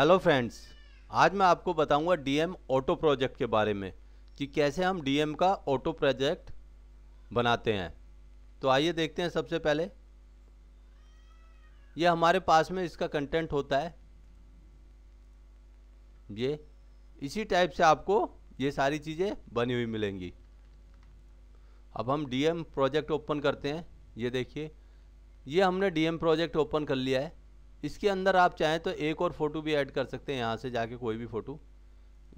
Hello friends आज मैं आपको बताऊंगा डीएम ऑटो प्रोजेक्ट के बारे में कि कैसे हम डीएम का ऑटो प्रोजेक्ट बनाते हैं तो आइए देखते हैं सबसे पहले ये हमारे पास में इसका कंटेंट होता है ये इसी टाइप से आपको ये सारी चीज़ें बनी हुई मिलेंगी अब हम डीएम प्रोजेक्ट ओपन करते हैं ये देखिए ये हमने डीएम प्रोजेक्ट ओपन कर लिया है इसके अंदर आप चाहें तो एक और फ़ोटो भी ऐड कर सकते हैं यहाँ से जाके कोई भी फ़ोटो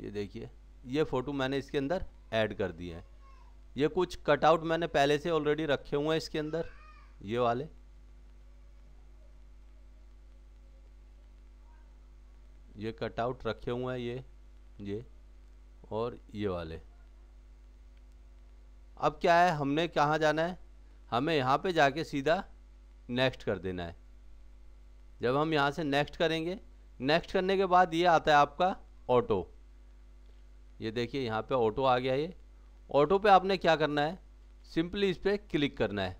ये देखिए ये फ़ोटो मैंने इसके अंदर ऐड कर दिए हैं ये कुछ कटआउट मैंने पहले से ऑलरेडी रखे हुए हैं इसके अंदर ये वाले ये कटआउट रखे हुए हैं ये ये और ये वाले अब क्या है हमने कहाँ जाना है हमें यहाँ पे जाके सीधा नेक्स्ट कर देना है जब हम यहाँ से नेक्स्ट करेंगे नेक्स्ट करने के बाद ये आता है आपका ऑटो ये देखिए यहाँ पे ऑटो आ गया ये ऑटो पे आपने क्या करना है सिंपली इस पर क्लिक करना है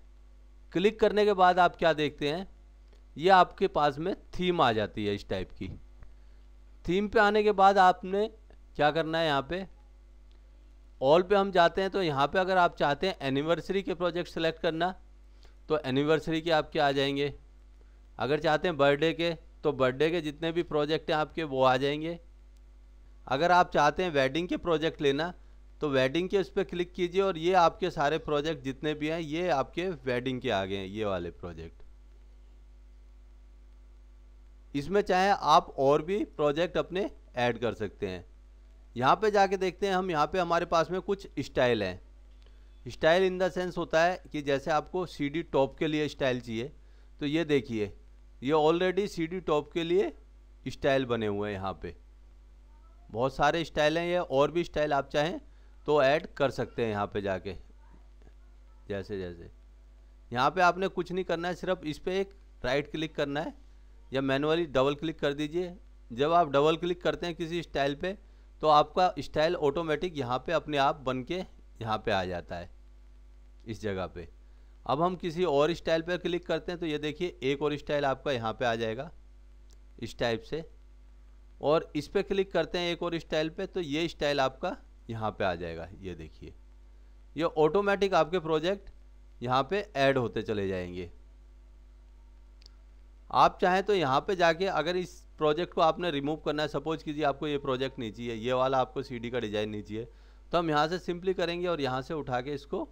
क्लिक करने के बाद आप क्या देखते हैं ये आपके पास में थीम आ जाती है इस टाइप की थीम पे आने के बाद आपने क्या करना है यहाँ पे ऑल पे हम जाते हैं तो यहाँ पे अगर आप चाहते हैं एनिवर्सरी के प्रोजेक्ट सेलेक्ट करना तो एनिवर्सरी के आपके आ जाएंगे अगर चाहते हैं बर्थडे के तो बर्थडे के जितने भी प्रोजेक्ट हैं आपके वो आ जाएंगे अगर आप चाहते हैं वेडिंग के प्रोजेक्ट लेना तो वेडिंग के उस पर क्लिक कीजिए और ये आपके सारे प्रोजेक्ट जितने भी हैं ये आपके वेडिंग के आ गए हैं ये वाले प्रोजेक्ट इसमें चाहे आप और भी प्रोजेक्ट अपने ऐड कर सकते हैं यहाँ पे जाके देखते हैं हम यहाँ पे हमारे पास में कुछ स्टाइल हैं स्टाइल इन द सेंस होता है कि जैसे आपको सीडी टॉप के लिए स्टाइल चाहिए तो ये देखिए ये ऑलरेडी सीडी टॉप के लिए स्टाइल बने हुए हैं यहाँ पे बहुत सारे स्टाइल हैं ये और भी स्टाइल आप चाहें तो ऐड कर सकते हैं यहाँ पे जाके जैसे जैसे यहाँ पे आपने कुछ नहीं करना है सिर्फ इस पर एक राइट क्लिक करना है या मैनुअली डबल क्लिक कर दीजिए जब आप डबल क्लिक करते हैं किसी स्टाइल पर तो आपका स्टाइल ऑटोमेटिक यहाँ पर अपने आप बन के यहाँ पर आ जाता है इस जगह पर अब हम किसी और स्टाइल पर क्लिक करते हैं तो ये देखिए एक और स्टाइल आपका यहाँ पे आ जाएगा इस टाइप से और इस पर क्लिक करते हैं एक और स्टाइल पे तो ये स्टाइल आपका यहाँ पे आ जाएगा ये देखिए ये ऑटोमेटिक आपके प्रोजेक्ट यहाँ पे ऐड होते चले जाएंगे आप चाहें तो यहाँ पे जाके अगर इस प्रोजेक्ट को आपने रिमूव करना है सपोज कीजिए आपको ये प्रोजेक्ट नहीं चाहिए ये वाला आपको सी का डिज़ाइन नहीं चाहिए तो हम यहाँ से सिंपली करेंगे और यहाँ से उठा के इसको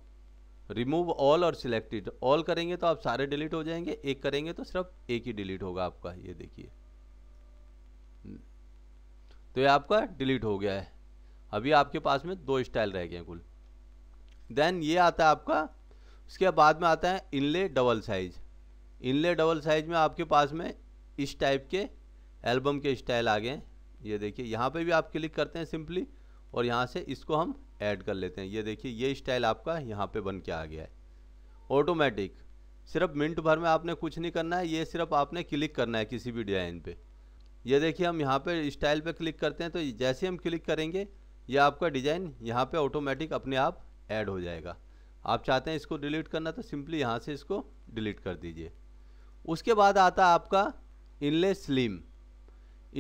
रिमूव ऑल और सिलेक्टेड ऑल करेंगे तो आप सारे डिलीट हो जाएंगे एक करेंगे तो सिर्फ एक ही डिलीट होगा आपका ये देखिए हम्म। तो ये आपका डिलीट हो गया है अभी आपके पास में दो स्टाइल रह गए हैं कुल देन ये आता है आपका उसके बाद में आता है inlay double size inlay double size में आपके पास में इस टाइप के एल्बम के स्टाइल आ गए हैं ये देखिए यहाँ पे भी आप क्लिक करते हैं सिंपली और यहाँ से इसको हम ऐड कर लेते हैं ये देखिए ये स्टाइल आपका यहाँ पे बन के आ गया है ऑटोमेटिक सिर्फ मिनट भर में आपने कुछ नहीं करना है ये सिर्फ आपने क्लिक करना है किसी भी डिज़ाइन पे ये देखिए हम यहाँ पे स्टाइल पे क्लिक करते हैं तो जैसे हम क्लिक करेंगे ये आपका डिज़ाइन यहाँ पे ऑटोमेटिक अपने आप ऐड हो जाएगा आप चाहते हैं इसको डिलीट करना तो सिंपली यहाँ से इसको डिलीट कर दीजिए उसके बाद आता है आपका इनले स्लिम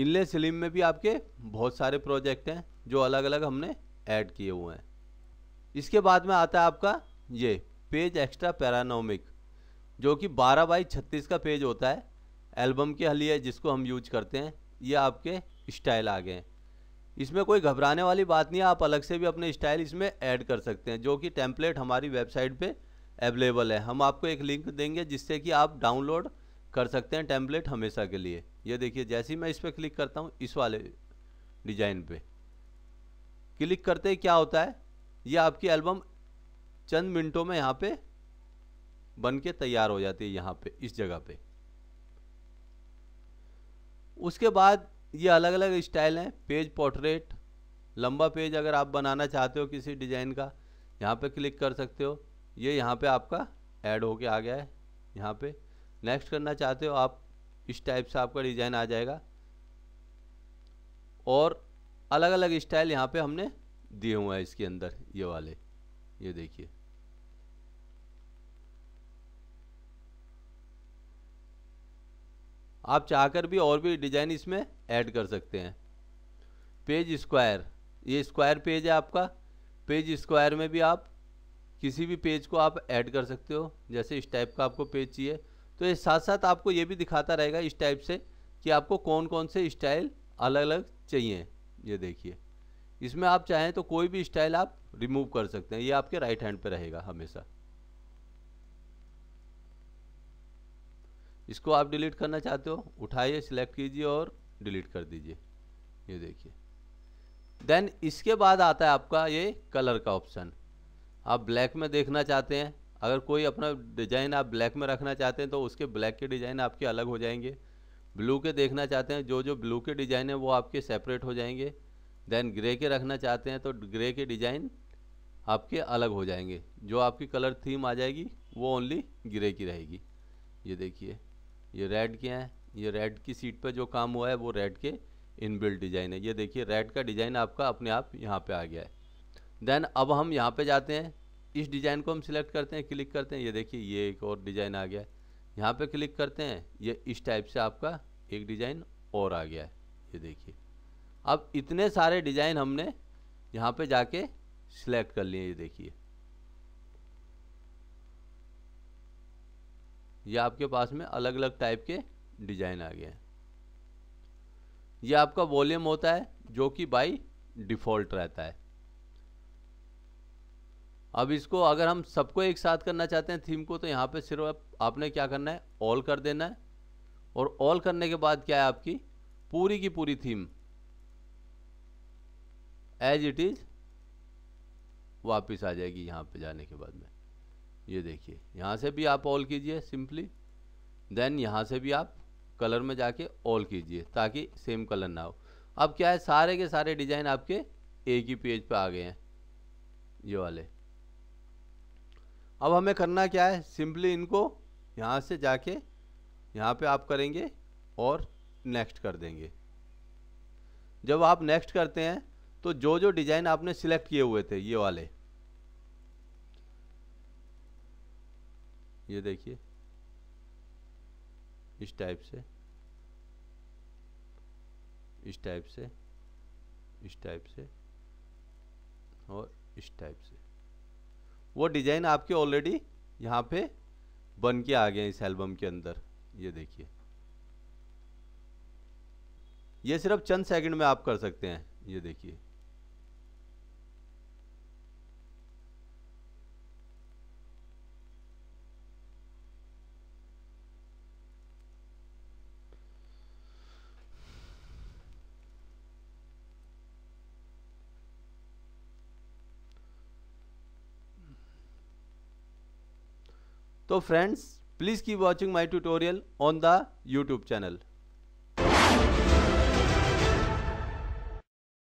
इनले स्लिम में भी आपके बहुत सारे प्रोजेक्ट हैं जो अलग अलग हमने ऐड किए हुए हैं इसके बाद में आता है आपका ये पेज एक्स्ट्रा पैरानोमिक जो कि 12 बाई 36 का पेज होता है एल्बम के हलिए जिसको हम यूज करते हैं ये आपके स्टाइल आ गए हैं इसमें कोई घबराने वाली बात नहीं है आप अलग से भी अपने स्टाइल इसमें ऐड कर सकते हैं जो कि टेम्पलेट हमारी वेबसाइट पर अवेलेबल है हम आपको एक लिंक देंगे जिससे कि आप डाउनलोड कर सकते हैं टेम्पलेट हमेशा के लिए ये देखिए जैसे ही मैं इस पर क्लिक करता हूँ इस वाले डिज़ाइन पे क्लिक करते ही क्या होता है ये आपकी एल्बम चंद मिनटों में यहाँ पे बन के तैयार हो जाती है यहाँ पे इस जगह पे उसके बाद ये अलग अलग स्टाइल हैं पेज पोर्ट्रेट लंबा पेज अगर आप बनाना चाहते हो किसी डिज़ाइन का यहाँ पे क्लिक कर सकते हो ये यहाँ पे आपका ऐड होके आ गया है यहाँ पे नेक्स्ट करना चाहते हो आप इस टाइप से आपका डिज़ाइन आ जाएगा और अलग अलग स्टाइल यहाँ पे हमने दिए हुए हैं इसके अंदर ये वाले ये देखिए आप चाहकर भी और भी डिजाइन इसमें ऐड कर सकते हैं पेज स्क्वायर ये स्क्वायर पेज है आपका पेज स्क्वायर में भी आप किसी भी पेज को आप ऐड कर सकते हो जैसे इस टाइप का आपको पेज चाहिए तो ये साथ साथ आपको ये भी दिखाता रहेगा इस टाइप से कि आपको कौन कौन से स्टाइल अलग अलग चाहिए ये देखिए इसमें आप चाहें तो कोई भी स्टाइल आप रिमूव कर सकते हैं ये आपके राइट हैंड पे रहेगा हमेशा इसको आप डिलीट करना चाहते हो उठाइए सिलेक्ट कीजिए और डिलीट कर दीजिए ये देखिए देन इसके बाद आता है आपका ये कलर का ऑप्शन आप ब्लैक में देखना चाहते हैं अगर कोई अपना डिजाइन आप ब्लैक में रखना चाहते हैं तो उसके ब्लैक के डिजाइन आपके अलग हो जाएंगे ब्लू के देखना चाहते हैं जो जो ब्लू के डिज़ाइन है वो आपके सेपरेट हो जाएंगे देन ग्रे के रखना चाहते हैं तो ग्रे के डिज़ाइन आपके अलग हो जाएंगे जो आपकी कलर थीम आ जाएगी वो ओनली ग्रे की रहेगी ये देखिए ये रेड के हैं ये रेड की सीट पर जो काम हुआ है वो रेड के इनबिल्ट डिज़ाइन है ये देखिए रेड का डिज़ाइन आपका अपने आप यहाँ पे आ गया है देन अब हम यहाँ पे जाते हैं इस डिज़ाइन को हम सिलेक्ट करते हैं क्लिक करते हैं ये देखिए ये एक और डिज़ाइन आ गया है यहाँ पे क्लिक करते हैं ये इस टाइप से आपका एक डिज़ाइन और आ गया है ये देखिए अब इतने सारे डिज़ाइन हमने यहाँ पे जाके सिलेक्ट कर लिए ये देखिए ये आपके पास में अलग अलग टाइप के डिज़ाइन आ गए हैं ये आपका वॉल्यूम होता है जो कि बाई डिफ़ॉल्ट रहता है अब इसको अगर हम सबको एक साथ करना चाहते हैं थीम को तो यहाँ पे सिर्फ आपने क्या करना है ऑल कर देना है और ऑल करने के बाद क्या है आपकी पूरी की पूरी थीम एज इट इज़ वापस आ जाएगी यहाँ पे जाने के बाद में ये देखिए यहाँ से भी आप ऑल कीजिए सिंपली देन यहाँ से भी आप कलर में जाके ऑल कीजिए ताकि सेम कलर ना हो अब क्या है सारे के सारे डिज़ाइन आपके एक ही पेज पे आ गए हैं ये वाले अब हमें करना क्या है सिंपली इनको यहाँ से जाके यहाँ पे आप करेंगे और नेक्स्ट कर देंगे जब आप नेक्स्ट करते हैं तो जो जो डिज़ाइन आपने सिलेक्ट किए हुए थे ये वाले ये देखिए इस टाइप से इस टाइप से इस टाइप से और इस टाइप से वो डिज़ाइन आपके ऑलरेडी यहाँ पे बन के आ गए इस एल्बम के अंदर ये देखिए ये सिर्फ चंद सेकंड में आप कर सकते हैं ये देखिए So friends, please keep watching my tutorial on the YouTube channel.